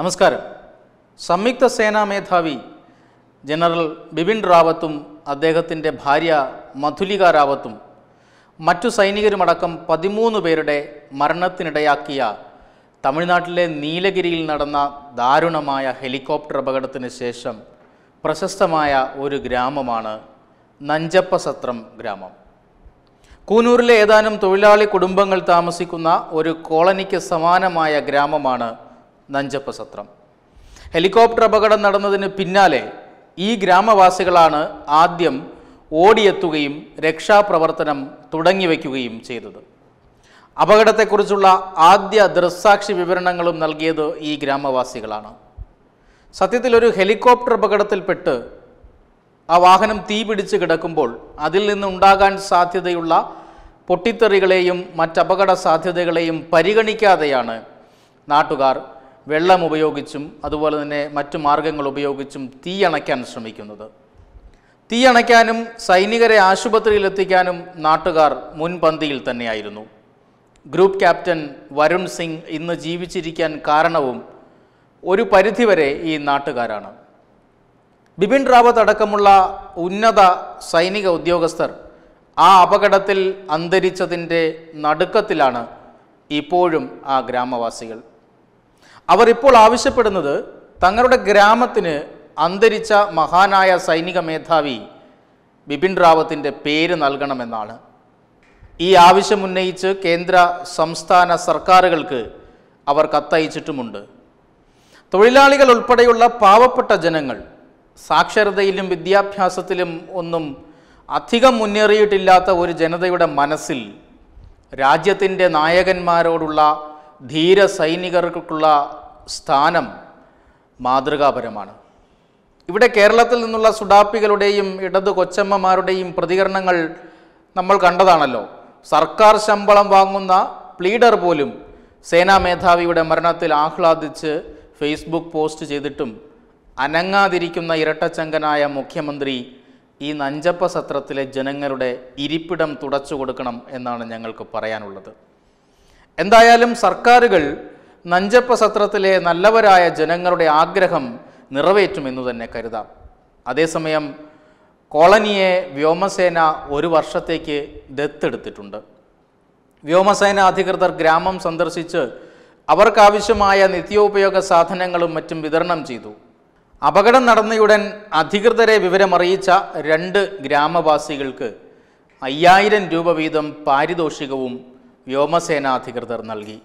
നമസ്കാരം സംയുക്ത സേനാ മേധാവി ജനറൽ ബിപിൻ റാവത്തും അദ്ദേഹത്തിൻ്റെ ഭാര്യ മധുലിക റാവത്തും മറ്റു സൈനികരുമടക്കം പതിമൂന്ന് പേരുടെ മരണത്തിനിടയാക്കിയ തമിഴ്നാട്ടിലെ നീലഗിരിയിൽ നടന്ന ദാരുണമായ ഹെലികോപ്റ്റർ അപകടത്തിന് ശേഷം പ്രശസ്തമായ ഒരു ഗ്രാമമാണ് നഞ്ചപ്പസത്രം ഗ്രാമം കൂനൂരിലെ ഏതാനും തൊഴിലാളി കുടുംബങ്ങൾ താമസിക്കുന്ന ഒരു കോളനിക്ക് സമാനമായ ഗ്രാമമാണ് നഞ്ചപ്പ സത്രം ഹെലികോപ്റ്റർ അപകടം നടന്നതിന് പിന്നാലെ ഈ ഗ്രാമവാസികളാണ് ആദ്യം ഓടിയെത്തുകയും രക്ഷാപ്രവർത്തനം തുടങ്ങിവെക്കുകയും ചെയ്തത് അപകടത്തെക്കുറിച്ചുള്ള ആദ്യ ദൃസാക്ഷി വിവരണങ്ങളും നൽകിയത് ഈ ഗ്രാമവാസികളാണ് സത്യത്തിൽ ഒരു ഹെലികോപ്റ്റർ അപകടത്തിൽപ്പെട്ട് ആ വാഹനം തീപിടിച്ച് കിടക്കുമ്പോൾ അതിൽ നിന്നുണ്ടാകാൻ സാധ്യതയുള്ള പൊട്ടിത്തെറികളെയും മറ്റപകട സാധ്യതകളെയും പരിഗണിക്കാതെയാണ് നാട്ടുകാർ വെള്ളം ഉപയോഗിച്ചും അതുപോലെ തന്നെ മറ്റു മാർഗങ്ങൾ ഉപയോഗിച്ചും തീ അണയ്ക്കാൻ ശ്രമിക്കുന്നത് തീ അണയ്ക്കാനും സൈനികരെ ആശുപത്രിയിൽ എത്തിക്കാനും നാട്ടുകാർ മുൻപന്തിയിൽ തന്നെയായിരുന്നു ഗ്രൂപ്പ് ക്യാപ്റ്റൻ വരുൺ സിംഗ് ഇന്ന് ജീവിച്ചിരിക്കാൻ കാരണവും ഒരു പരിധിവരെ ഈ നാട്ടുകാരാണ് ബിപിൻ റാവത്ത് അടക്കമുള്ള ഉന്നത സൈനിക ഉദ്യോഗസ്ഥർ ആ അപകടത്തിൽ അന്തരിച്ചതിൻ്റെ നടുക്കത്തിലാണ് ഇപ്പോഴും ആ ഗ്രാമവാസികൾ അവർ ഇപ്പോൾ ആവശ്യപ്പെടുന്നത് തങ്ങളുടെ ഗ്രാമത്തിന് അന്തരിച്ച മഹാനായ സൈനിക മേധാവി ബിപിൻ റാവത്തിൻ്റെ പേര് നൽകണമെന്നാണ് ഈ ആവശ്യമുന്നയിച്ച് കേന്ദ്ര സംസ്ഥാന സർക്കാരുകൾക്ക് അവർ കത്തയച്ചിട്ടുമുണ്ട് തൊഴിലാളികൾ ഉൾപ്പെടെയുള്ള പാവപ്പെട്ട ജനങ്ങൾ സാക്ഷരതയിലും വിദ്യാഭ്യാസത്തിലും ഒന്നും അധികം മുന്നേറിയിട്ടില്ലാത്ത ഒരു ജനതയുടെ മനസ്സിൽ രാജ്യത്തിൻ്റെ നായകന്മാരോടുള്ള ധീര സൈനികർക്കുള്ള സ്ഥാനം മാതൃകാപരമാണ് ഇവിടെ കേരളത്തിൽ നിന്നുള്ള സുഡാപ്പികളുടെയും ഇടതു കൊച്ചമ്മമാരുടെയും പ്രതികരണങ്ങൾ നമ്മൾ കണ്ടതാണല്ലോ സർക്കാർ ശമ്പളം വാങ്ങുന്ന പ്ലീഡർ പോലും സേനാ മേധാവിയുടെ മരണത്തിൽ ആഹ്ലാദിച്ച് ഫേസ്ബുക്ക് പോസ്റ്റ് ചെയ്തിട്ടും അനങ്ങാതിരിക്കുന്ന ഇരട്ടച്ചങ്കനായ മുഖ്യമന്ത്രി ഈ നഞ്ചപ്പ സത്രത്തിലെ ജനങ്ങളുടെ ഇരിപ്പിടം തുടച്ചു കൊടുക്കണം എന്നാണ് ഞങ്ങൾക്ക് പറയാനുള്ളത് എന്തായാലും സർക്കാരുകൾ നഞ്ചപ്പ സത്രത്തിലെ നല്ലവരായ ജനങ്ങളുടെ ആഗ്രഹം നിറവേറ്റുമെന്ന് തന്നെ കരുതാം അതേസമയം കോളനിയെ വ്യോമസേന ഒരു വർഷത്തേക്ക് ദത്തെടുത്തിട്ടുണ്ട് വ്യോമസേന അധികൃതർ ഗ്രാമം സന്ദർശിച്ച് അവർക്കാവശ്യമായ നിത്യോപയോഗ സാധനങ്ങളും മറ്റും വിതരണം ചെയ്തു അപകടം നടന്നയുടൻ അധികൃതരെ വിവരമറിയിച്ച രണ്ട് ഗ്രാമവാസികൾക്ക് അയ്യായിരം രൂപ വീതം പാരിതോഷികവും വ്യോമസേനാ അധികൃതർ നൽകി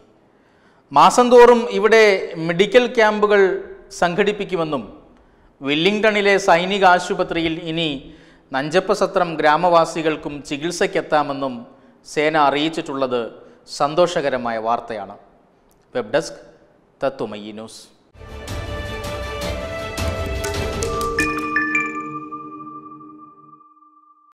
മാസം തോറും ഇവിടെ മെഡിക്കൽ ക്യാമ്പുകൾ സംഘടിപ്പിക്കുമെന്നും വില്ലിംഗ്ടണിലെ സൈനിക ആശുപത്രിയിൽ ഇനി നഞ്ചപ്പസത്രം ഗ്രാമവാസികൾക്കും ചികിത്സയ്ക്കെത്താമെന്നും സേന അറിയിച്ചിട്ടുള്ളത് സന്തോഷകരമായ വാർത്തയാണ് വെബ് ഡെസ്ക് തത്വമയി ന്യൂസ്